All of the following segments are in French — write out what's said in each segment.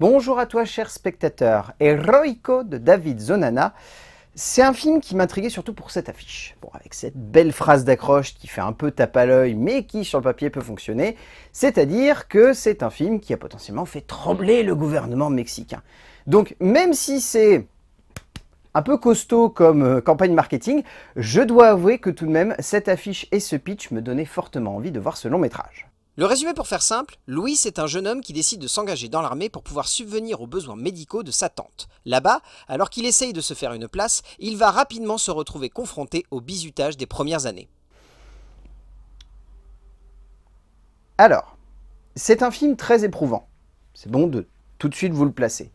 Bonjour à toi, cher spectateur. Heroico de David Zonana. C'est un film qui m'intriguait surtout pour cette affiche. Bon, avec cette belle phrase d'accroche qui fait un peu tape à l'œil, mais qui sur le papier peut fonctionner. C'est-à-dire que c'est un film qui a potentiellement fait trembler le gouvernement mexicain. Donc, même si c'est un peu costaud comme euh, campagne marketing, je dois avouer que tout de même, cette affiche et ce pitch me donnaient fortement envie de voir ce long métrage. Le résumé pour faire simple, Louis est un jeune homme qui décide de s'engager dans l'armée pour pouvoir subvenir aux besoins médicaux de sa tante. Là-bas, alors qu'il essaye de se faire une place, il va rapidement se retrouver confronté au bizutage des premières années. Alors, c'est un film très éprouvant. C'est bon de tout de suite vous le placer.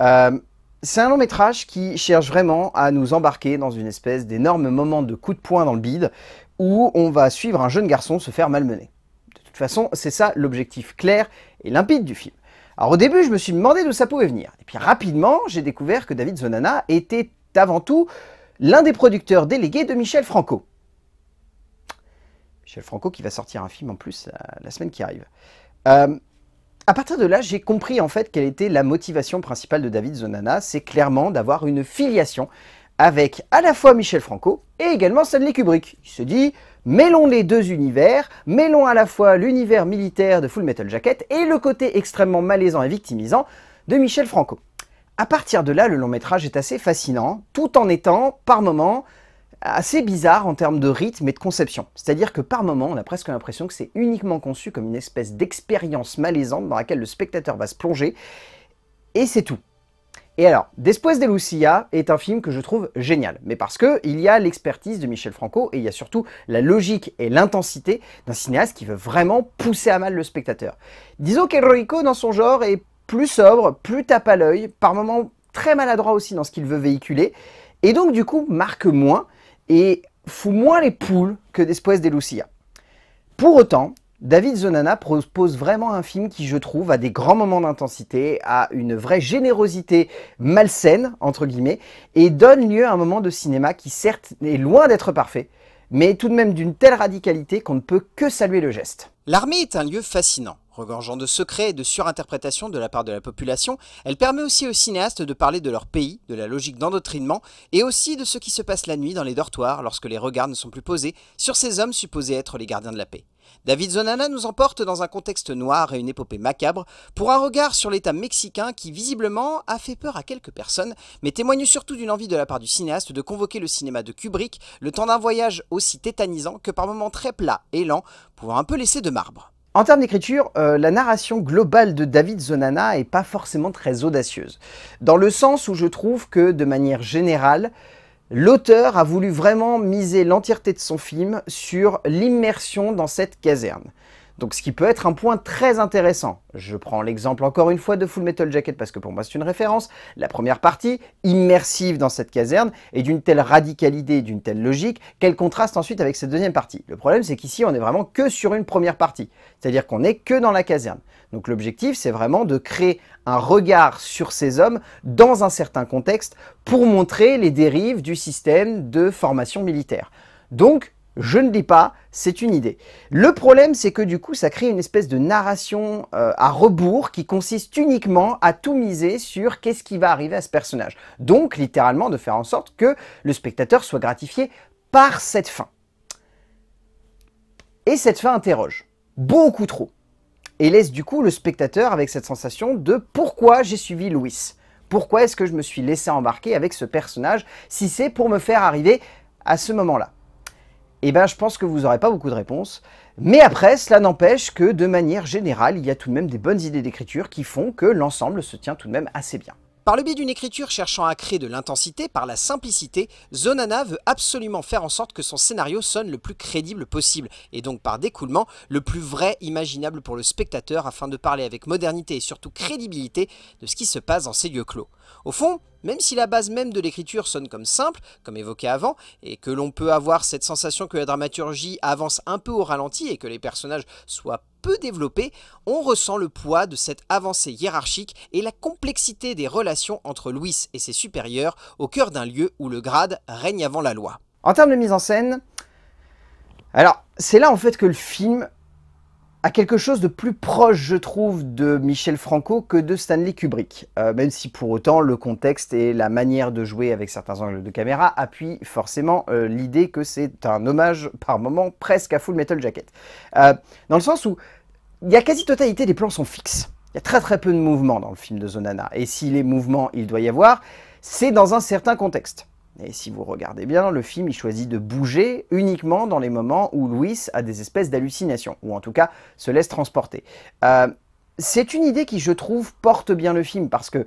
Euh, c'est un long métrage qui cherche vraiment à nous embarquer dans une espèce d'énorme moment de coup de poing dans le bide où on va suivre un jeune garçon se faire malmener toute façon, c'est ça l'objectif clair et limpide du film. Alors au début, je me suis demandé d'où ça pouvait venir. Et puis rapidement, j'ai découvert que David Zonana était avant tout l'un des producteurs délégués de Michel Franco. Michel Franco qui va sortir un film en plus euh, la semaine qui arrive. A euh, à partir de là, j'ai compris en fait quelle était la motivation principale de David Zonana, c'est clairement d'avoir une filiation avec à la fois Michel Franco et également Stanley Kubrick. Il se dit, mêlons les deux univers, mêlons à la fois l'univers militaire de Full Metal Jacket et le côté extrêmement malaisant et victimisant de Michel Franco. À partir de là, le long métrage est assez fascinant, tout en étant, par moments, assez bizarre en termes de rythme et de conception. C'est-à-dire que par moments, on a presque l'impression que c'est uniquement conçu comme une espèce d'expérience malaisante dans laquelle le spectateur va se plonger, et c'est tout. Et alors, Después de Lucia est un film que je trouve génial, mais parce que il y a l'expertise de Michel Franco et il y a surtout la logique et l'intensité d'un cinéaste qui veut vraiment pousser à mal le spectateur. Disons Rico, dans son genre, est plus sobre, plus tape à l'œil, par moments très maladroit aussi dans ce qu'il veut véhiculer, et donc du coup marque moins et fout moins les poules que Después de Lucia. Pour autant, David Zonana propose vraiment un film qui, je trouve, a des grands moments d'intensité, a une vraie générosité malsaine, entre guillemets, et donne lieu à un moment de cinéma qui, certes, est loin d'être parfait, mais tout de même d'une telle radicalité qu'on ne peut que saluer le geste. L'armée est un lieu fascinant. Regorgeant de secrets et de surinterprétations de la part de la population, elle permet aussi aux cinéastes de parler de leur pays, de la logique d'endoctrinement, et aussi de ce qui se passe la nuit dans les dortoirs lorsque les regards ne sont plus posés sur ces hommes supposés être les gardiens de la paix. David Zonana nous emporte dans un contexte noir et une épopée macabre pour un regard sur l'État mexicain qui visiblement a fait peur à quelques personnes, mais témoigne surtout d'une envie de la part du cinéaste de convoquer le cinéma de Kubrick, le temps d'un voyage aussi tétanisant que par moments très plat et lent, pouvant un peu laisser de marbre. En termes d'écriture, euh, la narration globale de David Zonana est pas forcément très audacieuse, dans le sens où je trouve que, de manière générale, L'auteur a voulu vraiment miser l'entièreté de son film sur l'immersion dans cette caserne. Donc ce qui peut être un point très intéressant. Je prends l'exemple encore une fois de Full Metal Jacket parce que pour moi c'est une référence. La première partie, immersive dans cette caserne, est d'une telle radicalité, d'une telle logique, qu'elle contraste ensuite avec cette deuxième partie. Le problème c'est qu'ici on est vraiment que sur une première partie, c'est-à-dire qu'on n'est que dans la caserne. Donc l'objectif c'est vraiment de créer un regard sur ces hommes dans un certain contexte pour montrer les dérives du système de formation militaire. Donc je ne dis pas, c'est une idée. Le problème, c'est que du coup, ça crée une espèce de narration euh, à rebours qui consiste uniquement à tout miser sur qu'est-ce qui va arriver à ce personnage. Donc, littéralement, de faire en sorte que le spectateur soit gratifié par cette fin. Et cette fin interroge beaucoup trop et laisse du coup le spectateur avec cette sensation de pourquoi j'ai suivi Louis Pourquoi est-ce que je me suis laissé embarquer avec ce personnage si c'est pour me faire arriver à ce moment-là eh ben, je pense que vous n'aurez pas beaucoup de réponses. Mais après, cela n'empêche que de manière générale, il y a tout de même des bonnes idées d'écriture qui font que l'ensemble se tient tout de même assez bien. Par le biais d'une écriture cherchant à créer de l'intensité par la simplicité, Zonana veut absolument faire en sorte que son scénario sonne le plus crédible possible, et donc par découlement, le plus vrai imaginable pour le spectateur afin de parler avec modernité et surtout crédibilité de ce qui se passe dans ces lieux clos. Au fond, même si la base même de l'écriture sonne comme simple, comme évoqué avant, et que l'on peut avoir cette sensation que la dramaturgie avance un peu au ralenti et que les personnages soient peu développés, on ressent le poids de cette avancée hiérarchique et la complexité des relations entre Louis et ses supérieurs au cœur d'un lieu où le grade règne avant la loi. En termes de mise en scène, alors c'est là en fait que le film à quelque chose de plus proche, je trouve, de Michel Franco que de Stanley Kubrick, euh, même si pour autant le contexte et la manière de jouer avec certains angles de caméra appuient forcément euh, l'idée que c'est un hommage par moment presque à Full Metal Jacket. Euh, dans le sens où il y a quasi-totalité des plans sont fixes. Il y a très très peu de mouvements dans le film de Zonana, et si les mouvements il doit y avoir, c'est dans un certain contexte. Et si vous regardez bien, le film, il choisit de bouger uniquement dans les moments où Louis a des espèces d'hallucinations, ou en tout cas se laisse transporter. Euh, c'est une idée qui, je trouve, porte bien le film, parce que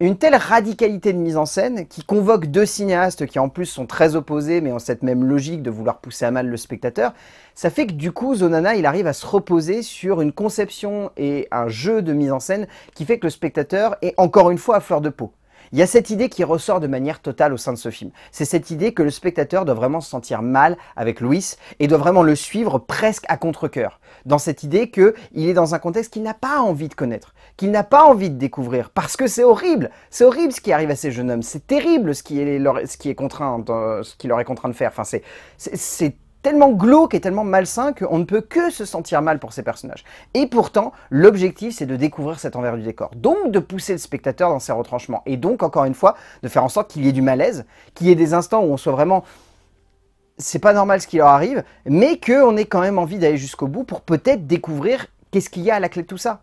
une telle radicalité de mise en scène, qui convoque deux cinéastes qui en plus sont très opposés, mais ont cette même logique de vouloir pousser à mal le spectateur, ça fait que du coup, Zonana, il arrive à se reposer sur une conception et un jeu de mise en scène qui fait que le spectateur est encore une fois à fleur de peau. Il y a cette idée qui ressort de manière totale au sein de ce film. C'est cette idée que le spectateur doit vraiment se sentir mal avec Louis et doit vraiment le suivre presque à contre-coeur. Dans cette idée qu'il est dans un contexte qu'il n'a pas envie de connaître, qu'il n'a pas envie de découvrir, parce que c'est horrible. C'est horrible ce qui arrive à ces jeunes hommes. C'est terrible ce qui, est ce qui est contraint, ce qui leur est contraint de faire. Enfin, c'est tellement glauque et tellement malsain qu'on ne peut que se sentir mal pour ces personnages. Et pourtant, l'objectif, c'est de découvrir cet envers du décor. Donc, de pousser le spectateur dans ses retranchements. Et donc, encore une fois, de faire en sorte qu'il y ait du malaise, qu'il y ait des instants où on soit vraiment... C'est pas normal ce qui leur arrive, mais qu'on ait quand même envie d'aller jusqu'au bout pour peut-être découvrir qu'est-ce qu'il y a à la clé de tout ça.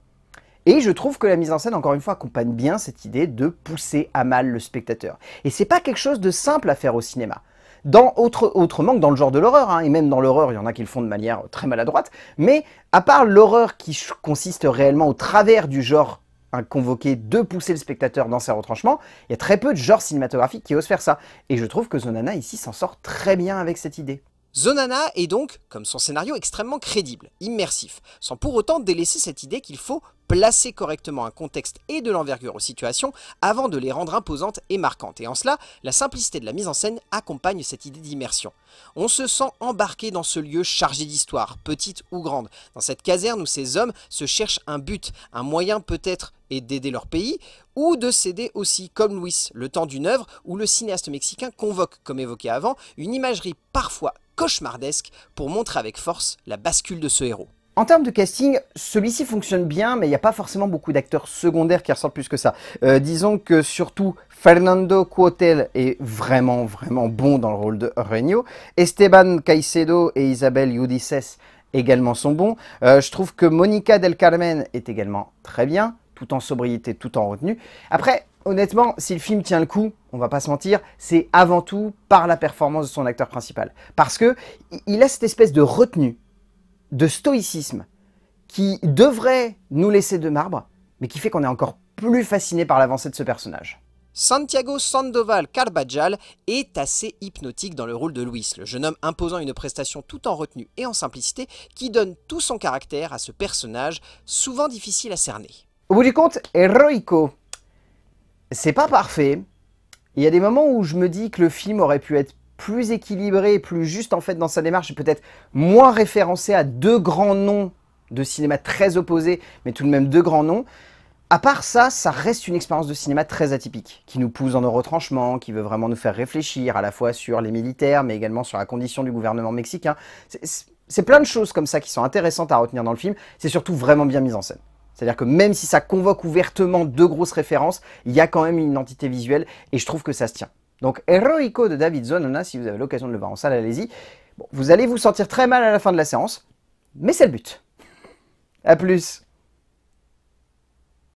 Et je trouve que la mise en scène, encore une fois, accompagne bien cette idée de pousser à mal le spectateur. Et c'est pas quelque chose de simple à faire au cinéma. Dans autre, autrement que dans le genre de l'horreur, hein. et même dans l'horreur, il y en a qui le font de manière très maladroite, mais à part l'horreur qui consiste réellement au travers du genre à hein, convoqué de pousser le spectateur dans ses retranchements. Il y a très peu de genres cinématographiques qui osent faire ça. Et je trouve que Zonana ici s'en sort très bien avec cette idée. Zonana est donc, comme son scénario, extrêmement crédible, immersif, sans pour autant délaisser cette idée qu'il faut placer correctement un contexte et de l'envergure aux situations avant de les rendre imposantes et marquantes. Et en cela, la simplicité de la mise en scène accompagne cette idée d'immersion. On se sent embarqué dans ce lieu chargé d'histoire, petite ou grande, dans cette caserne où ces hommes se cherchent un but, un moyen peut-être et d'aider leur pays, ou de céder aussi, comme Luis, le temps d'une œuvre où le cinéaste mexicain convoque, comme évoqué avant, une imagerie parfois cauchemardesque pour montrer avec force la bascule de ce héros. En termes de casting, celui-ci fonctionne bien, mais il n'y a pas forcément beaucoup d'acteurs secondaires qui ressortent plus que ça. Euh, disons que surtout Fernando Cuotel est vraiment, vraiment bon dans le rôle de Reño. Esteban Caicedo et Isabelle Udices également sont bons. Euh, je trouve que Monica Del Carmen est également très bien, tout en sobriété, tout en retenue. Après, honnêtement, si le film tient le coup, on va pas se mentir, c'est avant tout par la performance de son acteur principal. Parce que il a cette espèce de retenue, de stoïcisme, qui devrait nous laisser de marbre, mais qui fait qu'on est encore plus fasciné par l'avancée de ce personnage. Santiago Sandoval Carbajal est assez hypnotique dans le rôle de Luis, le jeune homme imposant une prestation tout en retenue et en simplicité qui donne tout son caractère à ce personnage souvent difficile à cerner. Au bout du compte, Heroico, c'est pas parfait. Il y a des moments où je me dis que le film aurait pu être plus équilibré, plus juste en fait dans sa démarche, et peut-être moins référencé à deux grands noms de cinéma très opposés, mais tout de même deux grands noms. À part ça, ça reste une expérience de cinéma très atypique, qui nous pousse dans nos retranchements, qui veut vraiment nous faire réfléchir à la fois sur les militaires, mais également sur la condition du gouvernement mexicain. C'est plein de choses comme ça qui sont intéressantes à retenir dans le film, c'est surtout vraiment bien mis en scène. C'est-à-dire que même si ça convoque ouvertement deux grosses références, il y a quand même une identité visuelle et je trouve que ça se tient. Donc Heroico de David Zonona, si vous avez l'occasion de le voir en salle, allez-y. Bon, vous allez vous sentir très mal à la fin de la séance, mais c'est le but. A plus